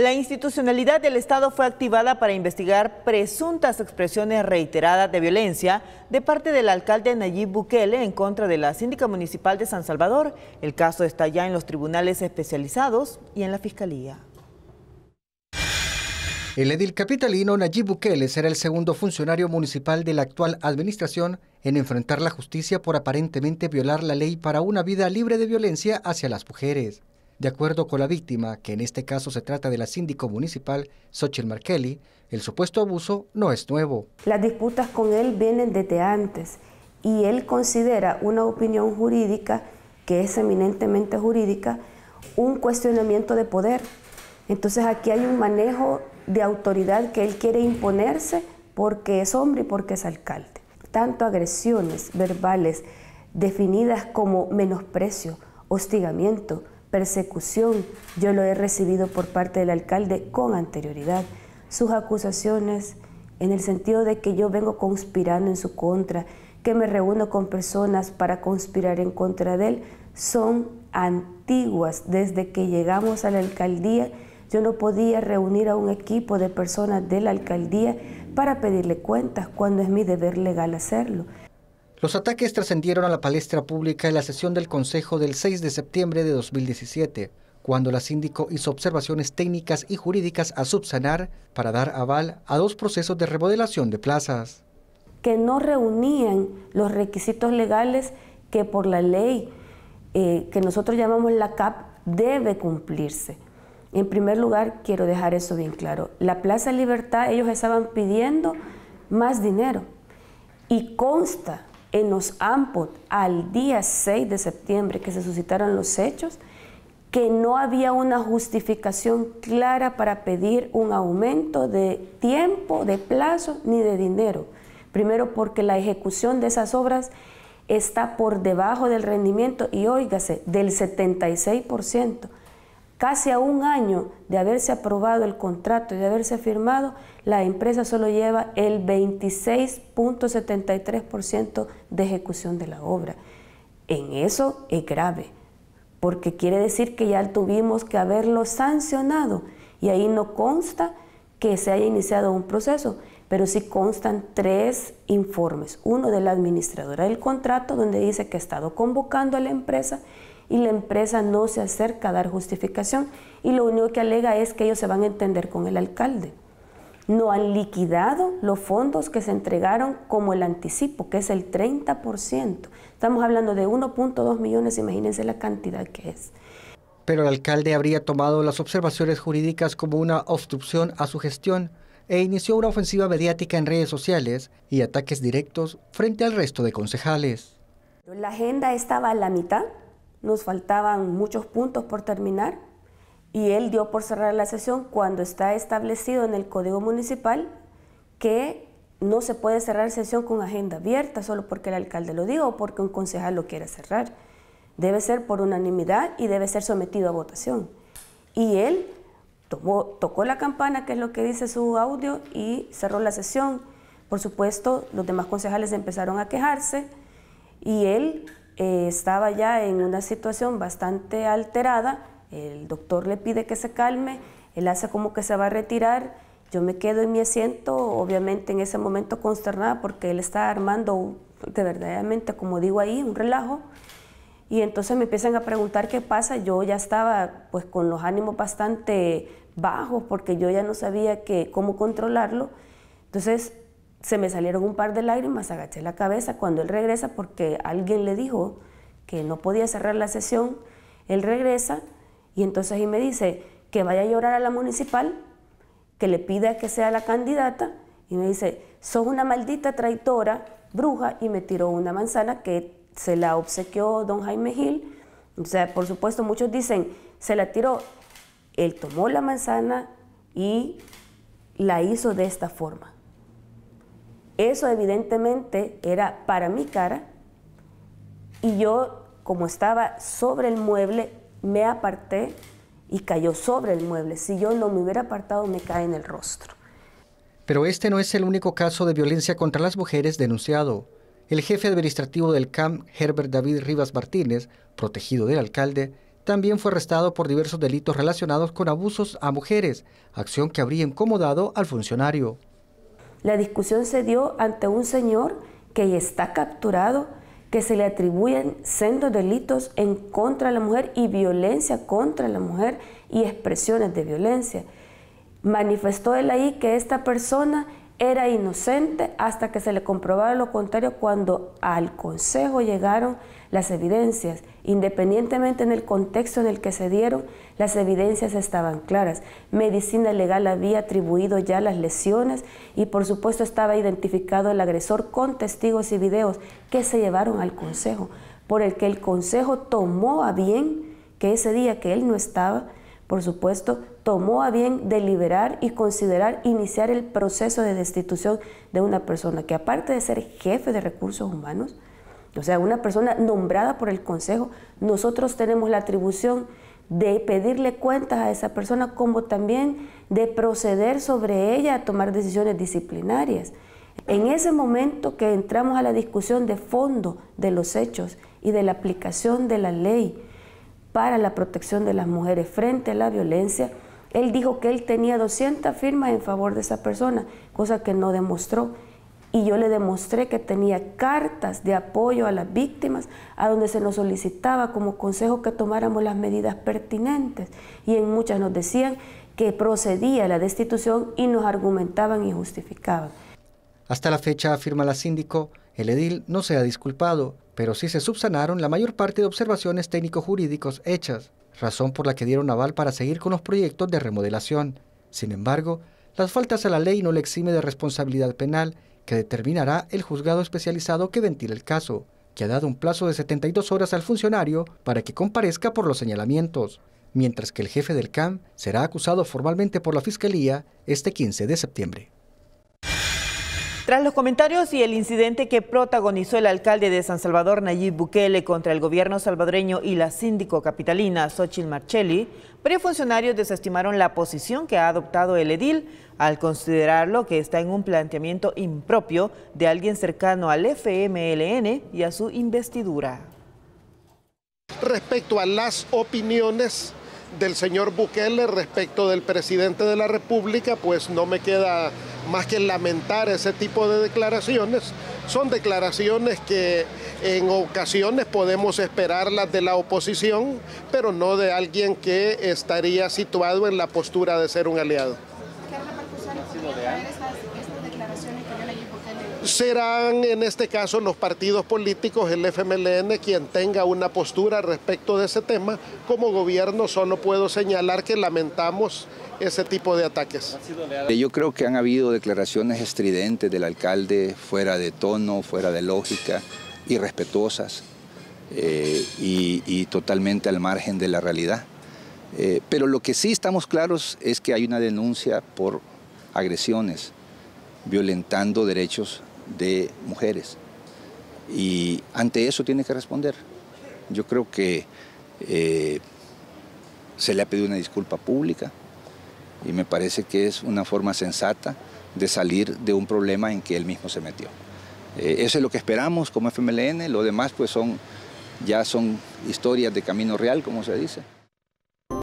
La institucionalidad del Estado fue activada para investigar presuntas expresiones reiteradas de violencia de parte del alcalde Nayib Bukele en contra de la síndica municipal de San Salvador. El caso está ya en los tribunales especializados y en la Fiscalía. El edil capitalino Nayib Bukele será el segundo funcionario municipal de la actual administración en enfrentar la justicia por aparentemente violar la ley para una vida libre de violencia hacia las mujeres. De acuerdo con la víctima, que en este caso se trata de la síndico municipal sochel Markelli, el supuesto abuso no es nuevo. Las disputas con él vienen desde antes y él considera una opinión jurídica, que es eminentemente jurídica, un cuestionamiento de poder. Entonces aquí hay un manejo de autoridad que él quiere imponerse porque es hombre y porque es alcalde. Tanto agresiones verbales definidas como menosprecio, hostigamiento, persecución yo lo he recibido por parte del alcalde con anterioridad. Sus acusaciones en el sentido de que yo vengo conspirando en su contra, que me reúno con personas para conspirar en contra de él, son antiguas. Desde que llegamos a la alcaldía, yo no podía reunir a un equipo de personas de la alcaldía para pedirle cuentas cuando es mi deber legal hacerlo. Los ataques trascendieron a la palestra pública en la sesión del Consejo del 6 de septiembre de 2017, cuando la síndico hizo observaciones técnicas y jurídicas a subsanar para dar aval a dos procesos de remodelación de plazas. Que no reunían los requisitos legales que por la ley eh, que nosotros llamamos la CAP debe cumplirse. En primer lugar, quiero dejar eso bien claro. La Plaza Libertad, ellos estaban pidiendo más dinero y consta en los AMPOT al día 6 de septiembre que se suscitaron los hechos, que no había una justificación clara para pedir un aumento de tiempo, de plazo ni de dinero. Primero porque la ejecución de esas obras está por debajo del rendimiento y óigase, del 76%. Casi a un año de haberse aprobado el contrato y de haberse firmado, la empresa solo lleva el 26.73% de ejecución de la obra. En eso es grave, porque quiere decir que ya tuvimos que haberlo sancionado y ahí no consta que se haya iniciado un proceso, pero sí constan tres informes. Uno de la administradora del contrato, donde dice que ha estado convocando a la empresa y la empresa no se acerca a dar justificación y lo único que alega es que ellos se van a entender con el alcalde. No han liquidado los fondos que se entregaron como el anticipo, que es el 30%. Estamos hablando de 1.2 millones, imagínense la cantidad que es. Pero el alcalde habría tomado las observaciones jurídicas como una obstrucción a su gestión e inició una ofensiva mediática en redes sociales y ataques directos frente al resto de concejales. La agenda estaba a la mitad nos faltaban muchos puntos por terminar y él dio por cerrar la sesión cuando está establecido en el Código Municipal que no se puede cerrar sesión con agenda abierta solo porque el alcalde lo diga o porque un concejal lo quiera cerrar. Debe ser por unanimidad y debe ser sometido a votación. Y él tocó la campana, que es lo que dice su audio, y cerró la sesión. Por supuesto, los demás concejales empezaron a quejarse y él eh, estaba ya en una situación bastante alterada, el doctor le pide que se calme, él hace como que se va a retirar, yo me quedo en mi asiento, obviamente en ese momento consternada porque él está armando de verdaderamente, como digo ahí, un relajo. Y entonces me empiezan a preguntar qué pasa. Yo ya estaba pues con los ánimos bastante bajos porque yo ya no sabía cómo controlarlo. Entonces se me salieron un par de lágrimas, agaché la cabeza. Cuando él regresa, porque alguien le dijo que no podía cerrar la sesión, él regresa y entonces ahí me dice que vaya a llorar a la municipal, que le pida que sea la candidata y me dice, sos una maldita traidora, bruja, y me tiró una manzana que se la obsequió don Jaime Gil. O sea, por supuesto, muchos dicen, se la tiró. Él tomó la manzana y la hizo de esta forma. Eso evidentemente era para mi cara y yo, como estaba sobre el mueble, me aparté y cayó sobre el mueble. Si yo no me hubiera apartado, me cae en el rostro. Pero este no es el único caso de violencia contra las mujeres denunciado. El jefe administrativo del CAM, Herbert David Rivas Martínez, protegido del alcalde, también fue arrestado por diversos delitos relacionados con abusos a mujeres, acción que habría incomodado al funcionario. La discusión se dio ante un señor que está capturado, que se le atribuyen sendos delitos en contra de la mujer y violencia contra la mujer y expresiones de violencia. Manifestó él ahí que esta persona era inocente hasta que se le comprobara lo contrario cuando al consejo llegaron las evidencias, independientemente en el contexto en el que se dieron, las evidencias estaban claras. Medicina legal había atribuido ya las lesiones y por supuesto estaba identificado el agresor con testigos y videos que se llevaron al Consejo, por el que el Consejo tomó a bien que ese día que él no estaba, por supuesto, tomó a bien deliberar y considerar iniciar el proceso de destitución de una persona que aparte de ser jefe de recursos humanos, o sea, una persona nombrada por el Consejo, nosotros tenemos la atribución de pedirle cuentas a esa persona, como también de proceder sobre ella a tomar decisiones disciplinarias. En ese momento que entramos a la discusión de fondo de los hechos y de la aplicación de la ley para la protección de las mujeres frente a la violencia, él dijo que él tenía 200 firmas en favor de esa persona, cosa que no demostró y yo le demostré que tenía cartas de apoyo a las víctimas a donde se nos solicitaba como consejo que tomáramos las medidas pertinentes y en muchas nos decían que procedía la destitución y nos argumentaban y justificaban. Hasta la fecha, afirma la síndico, el edil no se ha disculpado, pero sí se subsanaron la mayor parte de observaciones técnico-jurídicos hechas, razón por la que dieron aval para seguir con los proyectos de remodelación. Sin embargo, las faltas a la ley no le exime de responsabilidad penal que determinará el juzgado especializado que ventila el caso, que ha dado un plazo de 72 horas al funcionario para que comparezca por los señalamientos, mientras que el jefe del CAM será acusado formalmente por la Fiscalía este 15 de septiembre. Tras los comentarios y el incidente que protagonizó el alcalde de San Salvador, Nayib Bukele, contra el gobierno salvadoreño y la síndico capitalina, Xochitl Marchelli, prefuncionarios desestimaron la posición que ha adoptado el edil al considerarlo que está en un planteamiento impropio de alguien cercano al FMLN y a su investidura. Respecto a las opiniones del señor Bukele respecto del presidente de la República, pues no me queda más que lamentar ese tipo de declaraciones. Son declaraciones que en ocasiones podemos esperarlas de la oposición, pero no de alguien que estaría situado en la postura de ser un aliado. serán en este caso los partidos políticos, el FMLN, quien tenga una postura respecto de ese tema. Como gobierno solo puedo señalar que lamentamos ese tipo de ataques. Eh, yo creo que han habido declaraciones estridentes del alcalde fuera de tono, fuera de lógica, irrespetuosas eh, y, totalmente al margen de la realidad. Eh, pero lo que sí estamos claros es que hay una denuncia por agresiones violentando derechos de mujeres. Y ante eso tiene que responder. Yo creo que eh, se le ha pedido una disculpa pública y me parece que es una forma sensata de salir de un problema en que él mismo se metió. Eh, eso es lo que esperamos como FMLN, lo demás pues son, ya son historias de camino real, como se dice.